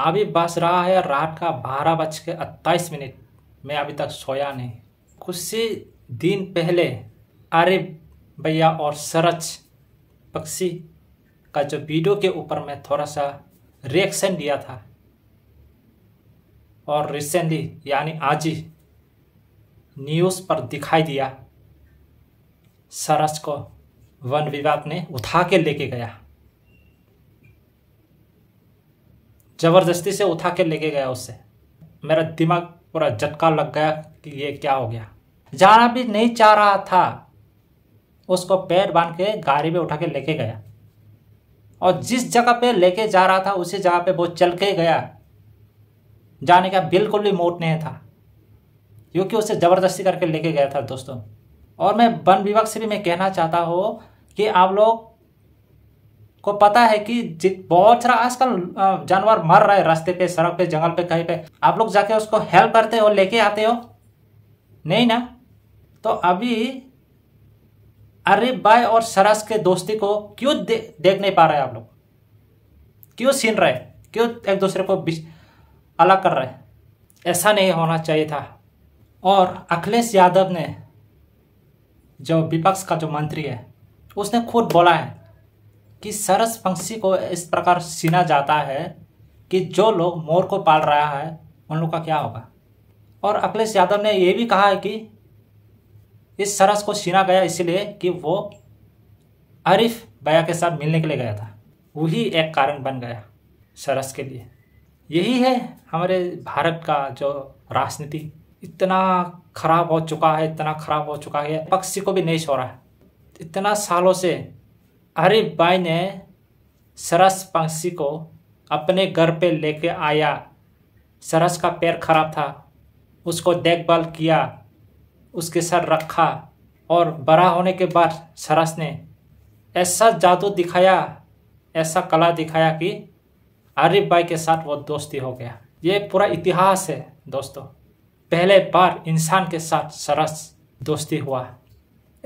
अभी बस रहा है रात का बारह बज के अट्ठाईस मिनट मैं अभी तक सोया नहीं कुछ से दिन पहले अरे भैया और सरच पक्षी का जो वीडियो के ऊपर मैं थोड़ा सा रिएक्शन दिया था और रिसेंटली यानी आज ही न्यूज़ पर दिखाई दिया सरस को वन विभाग ने उठा के लेके गया ज़बरदस्ती से उठा के लेके गया उससे मेरा दिमाग पूरा झटका लग गया कि ये क्या हो गया जाना भी नहीं चाह रहा था उसको पैर बांध के गाड़ी में उठा के लेके गया और जिस जगह पे लेके जा रहा था उसी जगह पे वो चल के गया जाने का बिल्कुल भी मोट नहीं था क्योंकि उसे ज़बरदस्ती करके लेके गया था दोस्तों और मैं वन विभाग से भी मैं कहना चाहता हूँ कि आप लोग को पता है कि बहुत सारा आजकल जानवर मर रहा है रास्ते पे सड़क पे जंगल पे कहीं पे आप लोग जाके उसको हेल्प करते हो लेके आते हो नहीं ना तो अभी अरिफ भाई और सरस के दोस्ती को क्यों दे, देख नहीं पा रहे आप लोग क्यों छीन रहे क्यों एक दूसरे को अलग कर रहे ऐसा नहीं होना चाहिए था और अखिलेश यादव ने जो विपक्ष का जो मंत्री है उसने खुद बोला है कि सरस पंक्षी को इस प्रकार सीना जाता है कि जो लोग मोर को पाल रहा है उन लोग का क्या होगा और अखिलेश यादव ने यह भी कहा है कि इस सरस को सीना गया इसलिए कि वो आरिफ बया के साथ मिलने के लिए गया था वही एक कारण बन गया सरस के लिए यही है हमारे भारत का जो राजनीति इतना खराब हो चुका है इतना खराब हो चुका है पक्षी को भी नहीं छोड़ा है इतना सालों से अरे बाई ने सरस पंक्षी को अपने घर पे लेके आया सरस का पैर खराब था उसको देखभाल किया उसके सर रखा और बड़ा होने के बाद सरस ने ऐसा जादू दिखाया ऐसा कला दिखाया कि आरिफ भाई के साथ वो दोस्ती हो गया ये पूरा इतिहास है दोस्तों पहले बार इंसान के साथ सरस दोस्ती हुआ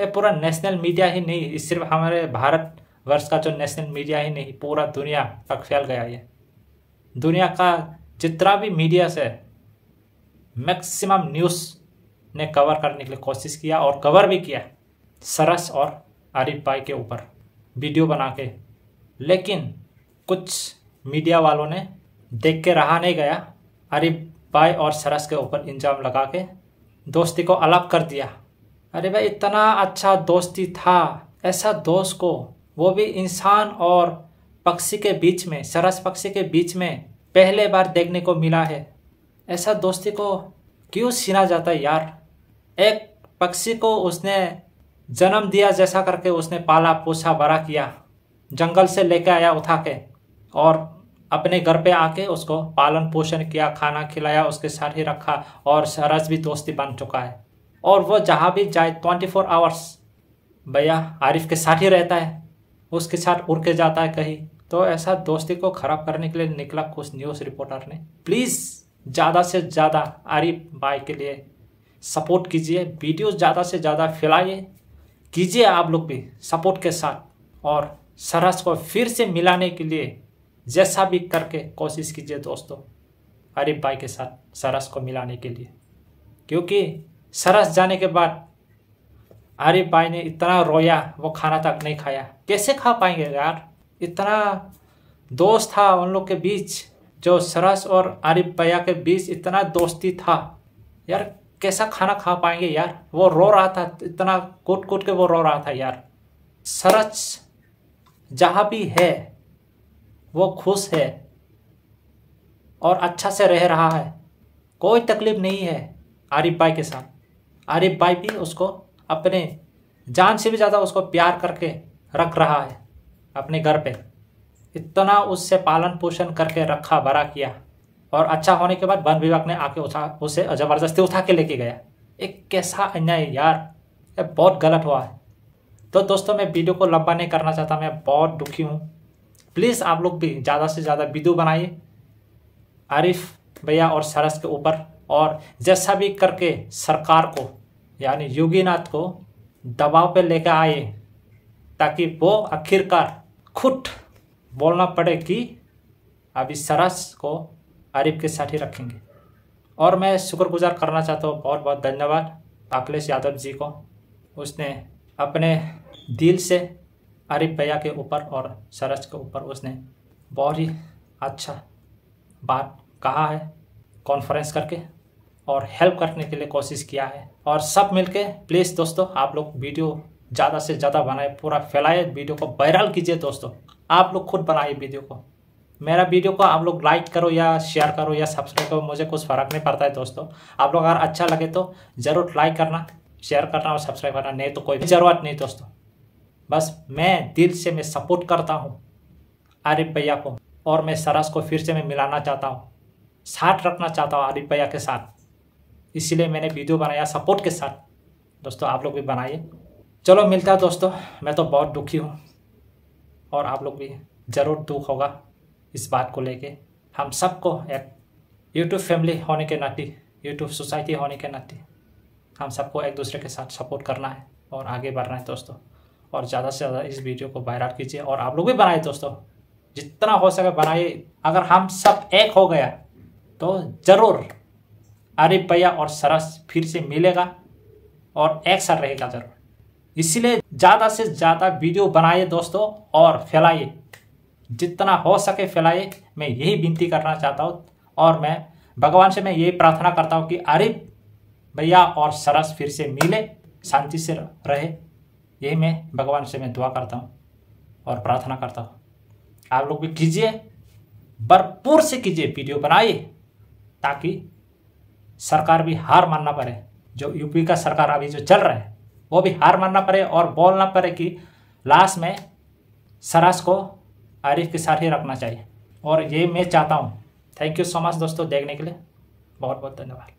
ये पूरा नेशनल मीडिया ही नहीं सिर्फ हमारे भारत वर्ष का जो नेशनल मीडिया ही नहीं पूरा दुनिया तक फैल गया ये दुनिया का जितना भी मीडिया से मैक्सिमम न्यूज़ ने कवर करने के लिए कोशिश किया और कवर भी किया सरस और आरिफ भाई के ऊपर वीडियो बना के लेकिन कुछ मीडिया वालों ने देख के रहा नहीं गया आरिफ भाई और सरस के ऊपर इंजाम लगा के दोस्ती को अलग कर दिया अरे भाई इतना अच्छा दोस्ती था ऐसा दोस्त को वो भी इंसान और पक्षी के बीच में सरस पक्षी के बीच में पहले बार देखने को मिला है ऐसा दोस्ती को क्यों छीना जाता है यार एक पक्षी को उसने जन्म दिया जैसा करके उसने पाला पोछा बड़ा किया जंगल से लेके आया उठा के और अपने घर पे आके उसको पालन पोषण किया खाना खिलाया उसके साथ ही रखा और सरस भी दोस्ती बन चुका है और वो जहाँ भी जाए ट्वेंटी फोर आवर्स भैया आरिफ के साथ ही रहता है उसके साथ उड़ के जाता है कहीं तो ऐसा दोस्ती को खराब करने के लिए निकला कुछ न्यूज़ रिपोर्टर ने प्लीज़ ज़्यादा से ज़्यादा आरिफ भाई के लिए सपोर्ट कीजिए वीडियो ज़्यादा से ज़्यादा फैलाइए कीजिए आप लोग भी सपोर्ट के साथ और सरस को फिर से मिलाने के लिए जैसा भी करके कोशिश कीजिए दोस्तों आरिफ भाई के साथ सरस को मिलाने के लिए क्योंकि सरस जाने के बाद अरे भाई ने इतना रोया वो खाना तक नहीं खाया कैसे खा पाएंगे यार इतना दोस्त था उन लोग के बीच जो सरस और आरिफ भैया के बीच इतना दोस्ती था यार कैसा खाना खा पाएंगे यार वो रो रहा था इतना कूट कूट के वो रो रहा था यार सरस जहाँ भी है वो खुश है और अच्छा से रह रहा है कोई तकलीफ नहीं है आरिफ भाई के साथ आरिफ भाई भी उसको अपने जान से भी ज़्यादा उसको प्यार करके रख रहा है अपने घर पे इतना उससे पालन पोषण करके रखा भरा किया और अच्छा होने के बाद वन विभाग ने आके उठा उसे ज़बरदस्ती उठा के लेके गया एक कैसा अन्याय यार ये बहुत गलत हुआ है तो दोस्तों मैं वीडियो को लंबा नहीं करना चाहता मैं बहुत दुखी हूँ प्लीज़ आप लोग भी ज़्यादा से ज़्यादा वीडियो बनाइए आरिफ भैया और सरस के ऊपर और जैसा भी करके सरकार को यानी योगीनाथ को दबाव पे लेकर आए ताकि वो आखिरकार खुद बोलना पड़े कि अभी सरस को आरिफ के साथ ही रखेंगे और मैं शुक्रगुजार करना चाहता हूँ बहुत बहुत धन्यवाद अखिलेश यादव जी को उसने अपने दिल से आरिफ भैया के ऊपर और सरस के ऊपर उसने बहुत ही अच्छा बात कहा है कॉन्फ्रेंस करके और हेल्प करने के लिए कोशिश किया है और सब मिलके प्लीज़ दोस्तों आप लोग वीडियो ज़्यादा से ज़्यादा बनाए पूरा फैलाए वीडियो को वायरल कीजिए दोस्तों आप लोग खुद बनाए वीडियो को मेरा वीडियो को आप लोग लाइक करो या शेयर करो या सब्सक्राइब करो मुझे कुछ फ़र्क नहीं पड़ता है दोस्तों आप लोग अगर अच्छा लगे तो ज़रूर लाइक करना शेयर करना और सब्सक्राइब करना नहीं तो कोई ज़रूरत नहीं दोस्तों बस मैं दिल से मैं सपोर्ट करता हूँ आरिफ भैया को और मैं सरस को फिर से मैं मिलाना चाहता हूँ साथ रखना चाहता हूँ आरिफ भैया के साथ इसीलिए मैंने वीडियो बनाया सपोर्ट के साथ दोस्तों आप लोग भी बनाइए चलो मिलता है दोस्तों मैं तो बहुत दुखी हूँ और आप लोग भी ज़रूर दुख होगा इस बात को लेके हम सबको एक यूट्यूब फैमिली होने के नाते यूट्यूब सोसाइटी होने के नाते हम सबको एक दूसरे के साथ सपोर्ट करना है और आगे बढ़ना है दोस्तों और ज़्यादा से ज़्यादा इस वीडियो को वायरल कीजिए और आप लोग भी बनाए दोस्तों जितना हो सके बनाइए अगर हम सब एक हो गया तो ज़रूर अरे पया और सरस फिर से मिलेगा और सर रहेगा जरूर इसलिए ज़्यादा से ज़्यादा वीडियो बनाइए दोस्तों और फैलाइए जितना हो सके फैलाइए मैं यही विनती करना चाहता हूँ और मैं भगवान से मैं यही प्रार्थना करता हूँ कि अरिफ भैया और सरस फिर से मिले शांति से रहे यही मैं भगवान से मैं दुआ करता हूँ और प्रार्थना करता हूँ आप लोग भी कीजिए भरपूर से कीजिए वीडियो बनाइए ताकि सरकार भी हार मानना पड़े जो यूपी का सरकार अभी जो चल रहा है वो भी हार मानना पड़े और बोलना पड़े कि लास्ट में सरास को आरिफ के साथ ही रखना चाहिए और ये मैं चाहता हूँ थैंक यू सो मच दोस्तों देखने के लिए बहुत बहुत धन्यवाद